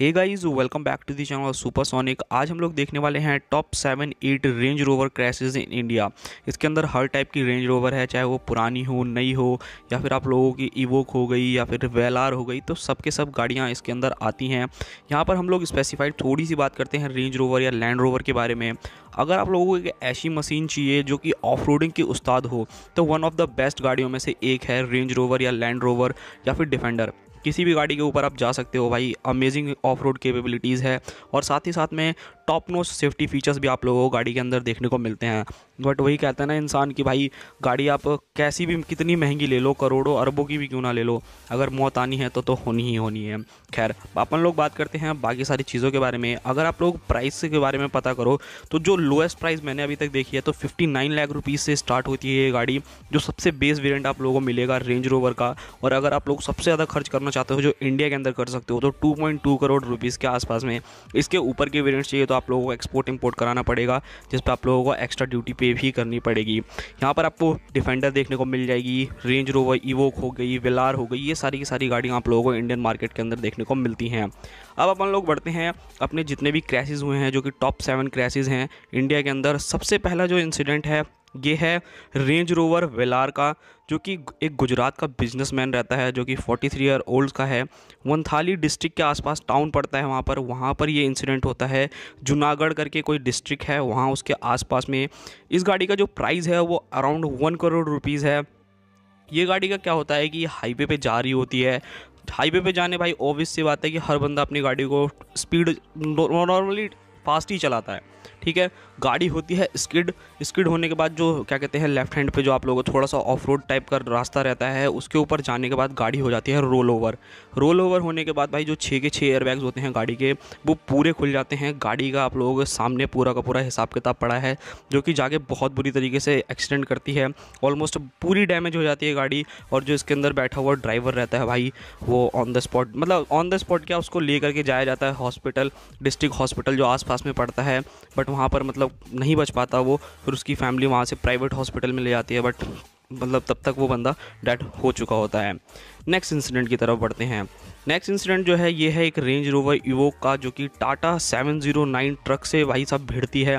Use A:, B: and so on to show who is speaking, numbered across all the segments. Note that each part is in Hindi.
A: hey guys welcome back to the channel Supersonic आज हम लोग देखने वाले हैं top seven eight Range Rover crashes in India इसके अंदर हर टाइप की रेंज रोवर है चाहे वो पुरानी हो नई हो या फिर आप लोगों की इवोक हो गई या फिर वेलार हो गई तो सबके सब, सब गाड़ियाँ इसके अंदर आती हैं यहाँ पर हम लोग स्पेसिफाइड थोड़ी सी बात करते हैं रेंज रोवर या लैंड रोवर के बारे में अगर आप लोगों को एक ऐसी मशीन चाहिए जो कि ऑफ रोडिंग की उस्ताद हो तो वन ऑफ द बेस्ट गाड़ियों में से एक है रेंज रोवर या लैंड रोवर या फिर डिफेंडर किसी भी गाड़ी के ऊपर आप जा सकते हो भाई अमेजिंग ऑफ रोड केपेबिलिटीज़ है और साथ ही साथ में टॉप नोच सेफ्टी फीचर्स भी आप लोगों को गाड़ी के अंदर देखने को मिलते हैं बट वही कहते हैं ना इंसान कि भाई गाड़ी आप कैसी भी कितनी महंगी ले लो करोड़ों अरबों की भी क्यों ना ले लो अगर मौत आनी है तो तो होनी ही होनी है खैर अपन लोग बात करते हैं बाकी सारी चीज़ों के बारे में अगर आप लोग प्राइस के बारे में पता करो तो जो लोएस्ट प्राइस मैंने अभी तक देखी है तो फिफ्टी नाइन लाख रुपीज़ से स्टार्ट होती है ये गाड़ी जो सबसे बेस वेरियंट आप लोगों को मिलेगा रेंज रोवर का और अगर आप लोग सबसे ज़्यादा खर्च करना चाहते हो जो इंडिया के अंदर कर सकते हो तो टू करोड़ रुपीज़ के आसपास में इसके ऊपर के वेरियंट चाहिए तो आप आप लोगों को एक्सपोर्ट इम्पोर्ट कराना पड़ेगा जिस पर आप लोगों को एक्स्ट्रा ड्यूटी पे भी करनी पड़ेगी यहाँ पर आपको डिफेंडर देखने को मिल जाएगी रेंज रोवर ईवोक हो गई विलार हो गई ये सारी की सारी गाड़ियाँ आप लोगों को इंडियन मार्केट के अंदर देखने को मिलती हैं अब अपन लोग बढ़ते हैं अपने जितने भी क्रैसेज हुए हैं जो कि टॉप सेवन क्रैसेज हैं इंडिया के अंदर सबसे पहला जो इंसिडेंट है ये है रेंज रोवर वेलार का जो कि एक गुजरात का बिजनेसमैन रहता है जो कि 43 थ्री ईयर ओल्ड का है वंथाली डिस्ट्रिक्ट के आसपास टाउन पड़ता है वहाँ पर वहाँ पर ये इंसिडेंट होता है जूनागढ़ करके कोई डिस्ट्रिक्ट है वहाँ उसके आसपास में इस गाड़ी का जो प्राइस है वो अराउंड वन करोड़ रुपीज़ है ये गाड़ी का क्या होता है कि हाईवे पर जा रही होती है हाईवे पे जाने भाई ऑब्वियस सी बात है कि हर बंदा अपनी गाड़ी को स्पीड नॉर्मली फास्ट ही चलाता है ठीक है गाड़ी होती है स्किड स्किड होने के बाद जो क्या कहते हैं लेफ्ट हैंड पे जो आप लोगों थोड़ा सा ऑफ रोड टाइप का रास्ता रहता है उसके ऊपर जाने के बाद गाड़ी हो जाती है रोल ओवर रोल ओवर होने के बाद भाई जो छः के छः एयरबैग्स होते हैं गाड़ी के वो पूरे खुल जाते हैं गाड़ी का आप लोगों के सामने पूरा का पूरा हिसाब किताब पड़ा है जो कि जाके बहुत बुरी तरीके से एक्सीडेंट करती है ऑलमोस्ट पूरी डैमेज हो जाती है गाड़ी और जो इसके अंदर बैठा हुआ ड्राइवर रहता है भाई वो ऑन द स्पॉट मतलब ऑन द स्पॉट क्या उसको ले करके जाया जाता है हॉस्पिटल डिस्ट्रिक्ट हॉस्पिटल जो आस में पड़ता है बट वहाँ पर मतलब नहीं बच पाता वो फिर उसकी फैमिली वहाँ से प्राइवेट हॉस्पिटल में ले जाती है बट मतलब तब तक वो बंदा डेड हो चुका होता है नेक्स्ट इंसिडेंट की तरफ बढ़ते हैं नेक्स्ट इंसिडेंट जो है ये है एक रेंज रोवर इवोक का जो कि टाटा 709 ट्रक से भाई साहब भिड़ती है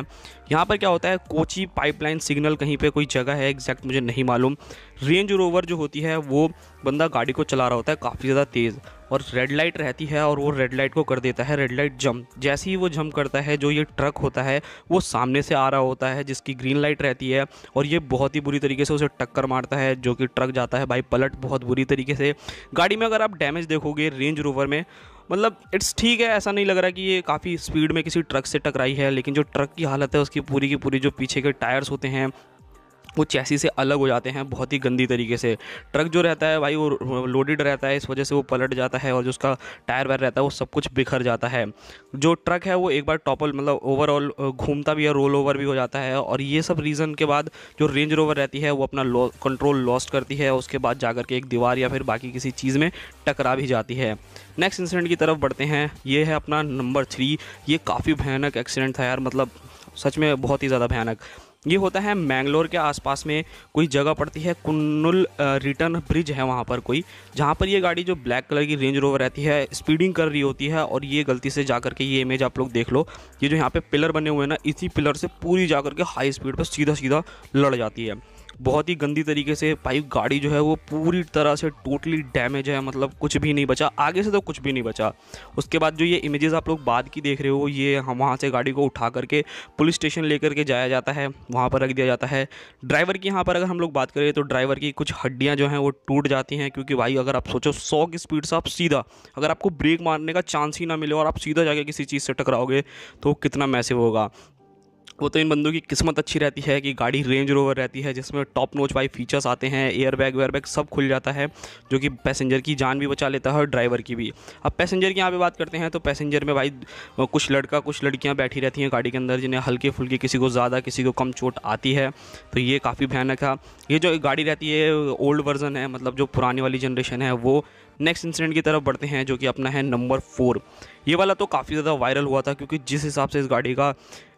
A: यहाँ पर क्या होता है कोची पाइपलाइन सिग्नल कहीं पे कोई जगह है एग्जैक्ट मुझे नहीं मालूम रेंज रोवर जो होती है वो बंदा गाड़ी को चला रहा होता है काफ़ी ज़्यादा तेज़ और रेड लाइट रहती है और वो रेड लाइट को कर देता है रेड लाइट जंप जैसे ही वो जंप करता है जो ये ट्रक होता है वो सामने से आ रहा होता है जिसकी ग्रीन लाइट रहती है और ये बहुत ही बुरी तरीके से उसे टक्कर मारता है जो कि ट्रक जाता है भाई पलट बहुत बुरी तरीके से गाड़ी में अगर आप डैमेज देखोगे रेंज रोवर में मतलब इट्स ठीक है ऐसा नहीं लग रहा कि ये काफ़ी स्पीड में किसी ट्रक से टकराई है लेकिन जो ट्रक की हालत है उसकी पूरी की पूरी जो पीछे के टायर्स होते हैं वो चैसी से अलग हो जाते हैं बहुत ही गंदी तरीके से ट्रक जो रहता है भाई वो लोडेड रहता है इस वजह से वो पलट जाता है और जो उसका टायर वायर रहता है वो सब कुछ बिखर जाता है जो ट्रक है वो एक बार टॉपल मतलब ओवरऑल घूमता भी है रोल ओवर भी हो जाता है और ये सब रीज़न के बाद जो रेंज रोवर रहती है वो अपना लौ, कंट्रोल लॉस्ट करती है उसके बाद जा के एक दीवार या फिर बाकी किसी चीज़ में टकरा भी जाती है नेक्स्ट इंसिडेंट की तरफ बढ़ते हैं ये है अपना नंबर थ्री ये काफ़ी भयानक एक्सीडेंट था यार मतलब सच में बहुत ही ज़्यादा भयानक ये होता है मैंगलोर के आसपास में कोई जगह पड़ती है कुन्नुल रिटर्न ब्रिज है वहाँ पर कोई जहाँ पर ये गाड़ी जो ब्लैक कलर की रेंज रोवर रहती है स्पीडिंग कर रही होती है और ये गलती से जा करके ये इमेज आप लोग देख लो ये जो यहाँ पे पिलर बने हुए हैं ना इसी पिलर से पूरी जा करके हाई स्पीड पर सीधा सीधा लड़ जाती है बहुत ही गंदी तरीके से भाई गाड़ी जो है वो पूरी तरह से टोटली डैमेज है मतलब कुछ भी नहीं बचा आगे से तो कुछ भी नहीं बचा उसके बाद जो ये इमेजेस आप लोग बाद की देख रहे हो ये हम वहाँ से गाड़ी को उठा करके पुलिस स्टेशन ले करके जाया जाता है वहाँ पर रख दिया जाता है ड्राइवर की यहाँ पर अगर हम लोग बात करें तो ड्राइवर की कुछ हड्डियाँ जो हैं वो टूट जाती हैं क्योंकि भाई अगर आप सोचो सौ की स्पीड से आप सीधा अगर आपको ब्रेक मारने का चांस ही ना मिले और आप सीधा जाके किसी चीज़ से टकराओगे तो कितना मैसेव होगा वो तो इन बंदों की किस्मत अच्छी रहती है कि गाड़ी रेंज रोवर रहती है जिसमें टॉप नोच वाई फीचर्स आते हैं एयर बैग वेयर बैग सब खुल जाता है जो कि पैसेंजर की जान भी बचा लेता है और ड्राइवर की भी अब पैसेंजर की यहाँ पे बात करते हैं तो पैसेंजर में भाई कुछ लड़का कुछ लड़कियाँ बैठी रहती हैं गाड़ी के अंदर जिन्हें हल्की फुल्की किसी को ज़्यादा किसी को कम चोट आती है तो ये काफ़ी भयानक है ये जो गाड़ी रहती है ओल्ड वर्जन है मतलब जो पुराने वाली जनरेशन है वो नेक्स्ट इंसिडेंट की तरफ बढ़ते हैं जो कि अपना है नंबर फोर ये वाला तो काफ़ी ज़्यादा वायरल हुआ था क्योंकि जिस हिसाब से इस गाड़ी का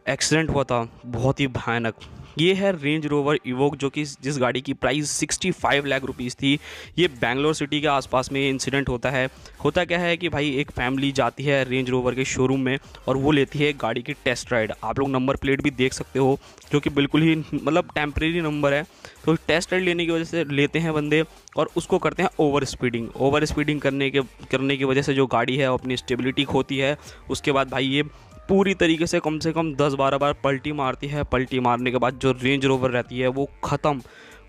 A: एक्सीडेंट हुआ था बहुत ही भयानक ये है रेंज रोवर इवोक जो कि जिस गाड़ी की प्राइस 65 लाख रुपीस थी ये बैंगलोर सिटी के आसपास में ये इंसिडेंट होता है होता क्या है कि भाई एक फैमिली जाती है रेंज रोवर के शोरूम में और वो लेती है गाड़ी की टेस्ट राइड आप लोग नंबर प्लेट भी देख सकते हो जो कि बिल्कुल ही मतलब टेम्प्रेरी नंबर है तो टेस्ट राइड लेने की वजह से लेते हैं बंदे और उसको करते हैं ओवर स्पीडिंग ओवर स्पीडिंग करने के करने की वजह से जो गाड़ी है अपनी स्टेबिलिटी खोती है उसके बाद भाई ये पूरी तरीके से कम से कम दस बारह बार पलटी मारती है पलटी मारने के बाद जो रेंज रोवर रहती है वो ख़त्म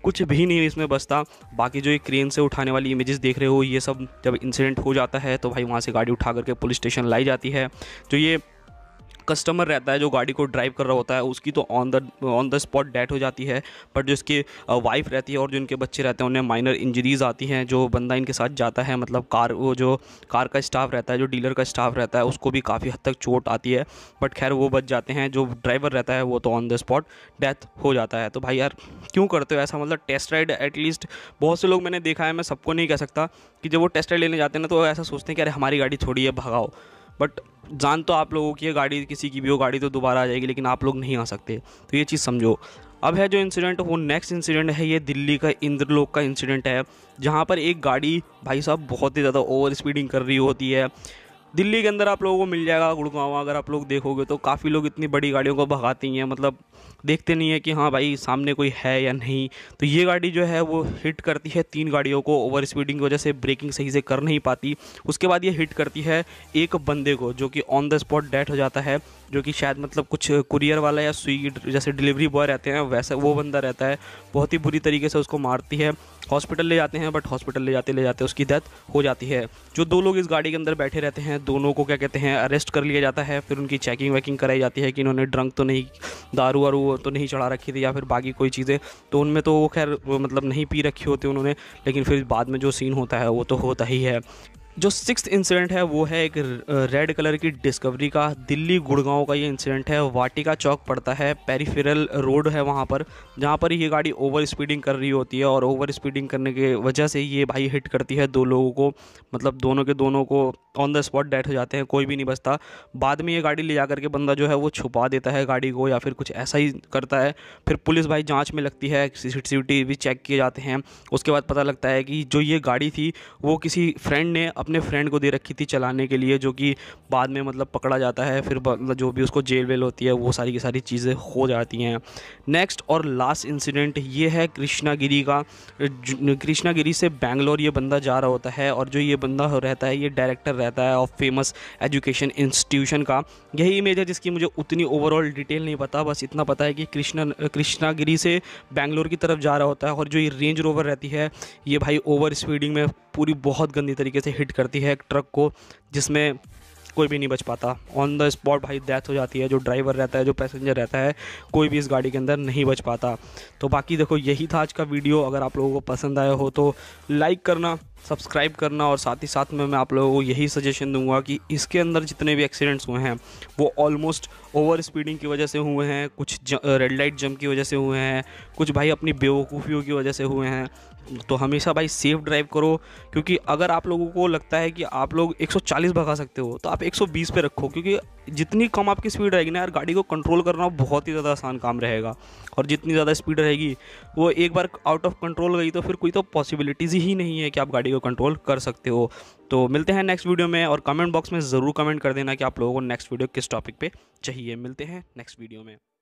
A: कुछ भी नहीं इसमें बसता बाकी जो ये क्रेन से उठाने वाली इमेजेस देख रहे हो ये सब जब इंसिडेंट हो जाता है तो भाई वहाँ से गाड़ी उठा करके पुलिस स्टेशन लाई जाती है जो ये कस्टमर रहता है जो गाड़ी को ड्राइव कर रहा होता है उसकी तो on the on the spot death हो जाती है बट जो इसकी वाइफ रहती है और जो इनके बच्चे रहते हैं उन्हें माइनर इंजरीज आती हैं जो बंदा इनके साथ जाता है मतलब कार वो जो कार का स्टाफ रहता है जो डीलर का स्टाफ रहता है उसको भी काफ़ी हद तक चोट आती है बट खैर वो बच जाते हैं जो ड्राइवर रहता है वो तो ऑन द स्पॉट डेथ हो जाता है तो भाई यार क्यों करते हो ऐसा मतलब टेस्ट राइड एटलीस्ट बहुत से लोग मैंने देखा है मैं सबको नहीं कह सकता कि जब वो टेस्ट राइड लेने जाते हैं ना तो ऐसा सोचते हैं कि अरे हमारी गाड़ी थोड़ी है भगाओ बट जान तो आप लोगों की है गाड़ी किसी की भी हो गाड़ी तो दोबारा आ जाएगी लेकिन आप लोग नहीं आ सकते तो ये चीज़ समझो अब है जो इंसिडेंट वो नेक्स्ट इंसिडेंट है ये दिल्ली का इंद्रलोक का इंसिडेंट है जहाँ पर एक गाड़ी भाई साहब बहुत ही ज़्यादा ओवर स्पीडिंग कर रही होती है दिल्ली के अंदर आप लोगों को मिल जाएगा गुड़गांव अगर आप लोग देखोगे तो काफ़ी लोग इतनी बड़ी गाड़ियों को भगाती हैं मतलब देखते नहीं है कि हाँ भाई सामने कोई है या नहीं तो ये गाड़ी जो है वो हिट करती है तीन गाड़ियों को ओवर स्पीडिंग की वजह से ब्रेकिंग सही से कर नहीं पाती उसके बाद ये हिट करती है एक बंदे को जो कि ऑन द स्पॉट डेथ हो जाता है जो कि शायद मतलब कुछ कुरियर वाला या स्विगी जैसे डिलीवरी बॉय रहते हैं वैसा वो बंदा रहता है बहुत ही बुरी तरीके से उसको मारती है हॉस्पिटल ले जाते हैं बट हॉस्पिटल ले जाते ले जाते उसकी डेथ हो जाती है जो दो लोग इस गाड़ी के अंदर बैठे रहते हैं दोनों को क्या कहते हैं अरेस्ट कर लिया जाता है फिर उनकी चेकिंग वैकिंग कराई जाती है कि इन्होंने ड्रंक तो नहीं दारू वारू तो नहीं चढ़ा रखी थी या फिर बाकी कोई चीज़ें तो उनमें तो वो खैर मतलब नहीं पी रखी होती उन्होंने लेकिन फिर बाद में जो सीन होता है वो तो होता ही है जो सिक्स इंसिडेंट है वो है एक रेड कलर की डिस्कवरी का दिल्ली गुड़गांव का ये इंसिडेंट है वाटिका चौक पड़ता है पेरीफेरल रोड है वहाँ पर जहाँ पर ये गाड़ी ओवर स्पीडिंग कर रही होती है और ओवर स्पीडिंग करने के वजह से ये भाई हिट करती है दो लोगों को मतलब दोनों के दोनों को ऑन द स्पॉट डेथ हो जाते हैं कोई भी नहीं बचता बाद में ये गाड़ी ले जा करके बंदा जो है वो छुपा देता है गाड़ी को या फिर कुछ ऐसा ही करता है फिर पुलिस भाई जाँच में लगती है सी सी भी चेक किए जाते हैं उसके बाद पता लगता है कि जो ये गाड़ी थी वो किसी फ्रेंड ने अपने फ्रेंड को दे रखी थी चलाने के लिए जो कि बाद में मतलब पकड़ा जाता है फिर मतलब जो भी उसको जेल वेल होती है वो सारी की सारी चीज़ें हो जाती हैं नेक्स्ट और लास्ट इंसिडेंट ये है कृष्णागिरी का कृष्णागिरी से बैंगलोर ये बंदा जा रहा होता है और जो ये बंदा रहता है ये डायरेक्टर रहता है ऑफ फेमस एजुकेशन इंस्टीट्यूशन का यही इमेज है जिसकी मुझे उतनी ओवरऑल डिटेल नहीं पता बस इतना पता है कि कृष्णा कृष्णागिरी से बैंगलोर की तरफ जा रहा होता है और जो ये रेंज रोवर रहती है ये भाई ओवर स्पीडिंग में पूरी बहुत गंदी तरीके से हिट करती है एक ट्रक को जिसमें कोई भी नहीं बच पाता ऑन द स्पॉट भाई डेथ हो जाती है जो ड्राइवर रहता है जो पैसेंजर रहता है कोई भी इस गाड़ी के अंदर नहीं बच पाता तो बाकी देखो यही था आज का वीडियो अगर आप लोगों को पसंद आया हो तो लाइक करना सब्सक्राइब करना और साथ ही साथ में मैं आप लोगों को यही सजेशन दूंगा कि इसके अंदर जितने भी एक्सीडेंट्स हुए हैं वो ऑलमोस्ट ओवर स्पीडिंग की वजह से हुए हैं कुछ रेड लाइट जंप की वजह से हुए हैं कुछ भाई अपनी बेवकूफ़ियों की वजह से हुए हैं तो हमेशा भाई सेफ ड्राइव करो क्योंकि अगर आप लोगों को लगता है कि आप लोग 140 भगा सकते हो तो आप 120 पे रखो क्योंकि जितनी कम आपकी स्पीड रहेगी ना यार गाड़ी को कंट्रोल करना बहुत ही ज़्यादा आसान काम रहेगा और जितनी ज़्यादा स्पीड रहेगी वो एक बार आउट ऑफ कंट्रोल गई तो फिर कोई तो पॉसिबिलिटीज़ ही नहीं है कि आप गाड़ी को कंट्रोल कर सकते हो तो मिलते हैं नेक्स्ट वीडियो में और कमेंट बॉक्स में ज़रूर कमेंट कर देना कि आप लोगों को नेक्स्ट वीडियो किस टॉपिक पे चाहिए मिलते हैं नेक्स्ट वीडियो में